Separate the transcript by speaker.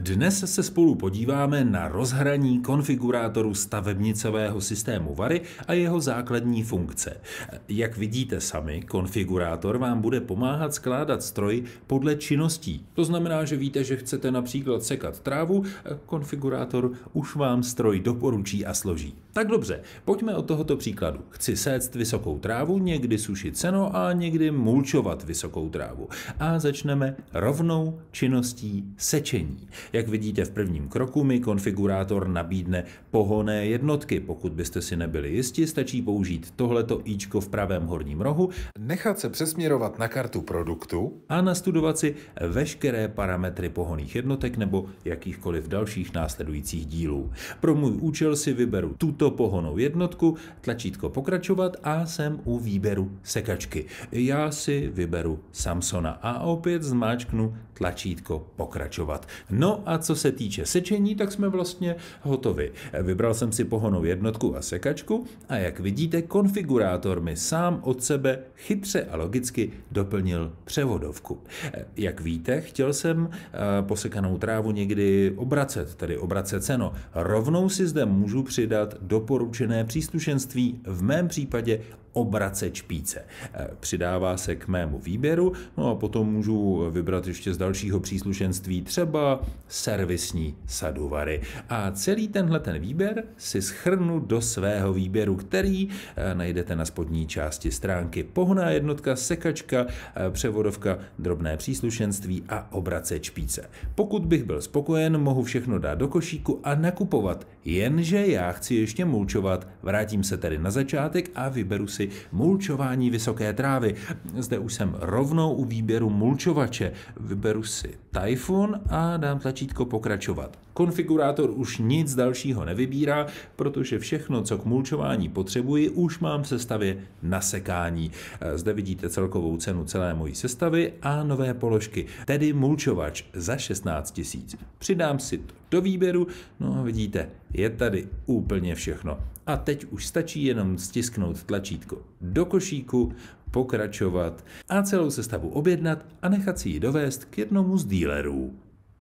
Speaker 1: Dnes se spolu podíváme na rozhraní konfigurátoru stavebnicového systému Vary a jeho základní funkce. Jak vidíte sami, konfigurátor vám bude pomáhat skládat stroj podle činností. To znamená, že víte, že chcete například sekat trávu, konfigurátor už vám stroj doporučí a složí. Tak dobře, pojďme od tohoto příkladu. Chci séct vysokou trávu, někdy sušit seno a někdy mulčovat vysokou trávu. A začneme rovnou činností sečení. Jak vidíte v prvním kroku mi konfigurátor nabídne pohoné jednotky. Pokud byste si nebyli jisti, stačí použít tohleto ičko v pravém horním rohu, nechat se přesměrovat na kartu produktu a nastudovat si veškeré parametry pohoných jednotek nebo jakýchkoliv dalších následujících dílů. Pro můj účel si vyberu tuto pohonou jednotku, tlačítko pokračovat a jsem u výběru sekačky. Já si vyberu Samsona a opět zmáčknu tlačítko pokračovat. No a co se týče sečení, tak jsme vlastně hotovi. Vybral jsem si pohonou jednotku a sekačku a jak vidíte, konfigurátor mi sám od sebe chytře a logicky doplnil převodovku. Jak víte, chtěl jsem eh, posekanou trávu někdy obracet, tedy obracet seno. Rovnou si zde můžu přidat doporučené příslušenství, v mém případě obrace špíce. E, přidává se k mému výběru, no a potom můžu vybrat ještě z dalšího příslušenství třeba servisní sadovary. A celý tenhle ten výběr si schrnu do svého výběru, který e, najdete na spodní části stránky. Pohná jednotka, sekačka, e, převodovka, drobné příslušenství a obrace čpíce. Pokud bych byl spokojen, mohu všechno dát do košíku a nakupovat, jenže já chci ještě mulčovat. Vrátím se tedy na začátek a vyberu si při mulčování vysoké trávy. Zde už jsem rovnou u výběru mulčovače. Vyberu si Typhoon a dám tlačítko pokračovat. Konfigurátor už nic dalšího nevybírá, protože všechno, co k mulčování potřebuji, už mám v sestavě na sekání. Eh, zde vidíte celkovou cenu celé mojí sestavy a nové položky, tedy mulčovač za 16 tisíc. Přidám si to do výběru, no a vidíte, je tady úplně všechno. A teď už stačí jenom stisknout tlačítko do košíku, pokračovat a celou sestavu objednat a nechat si ji dovést k jednomu z dílerů.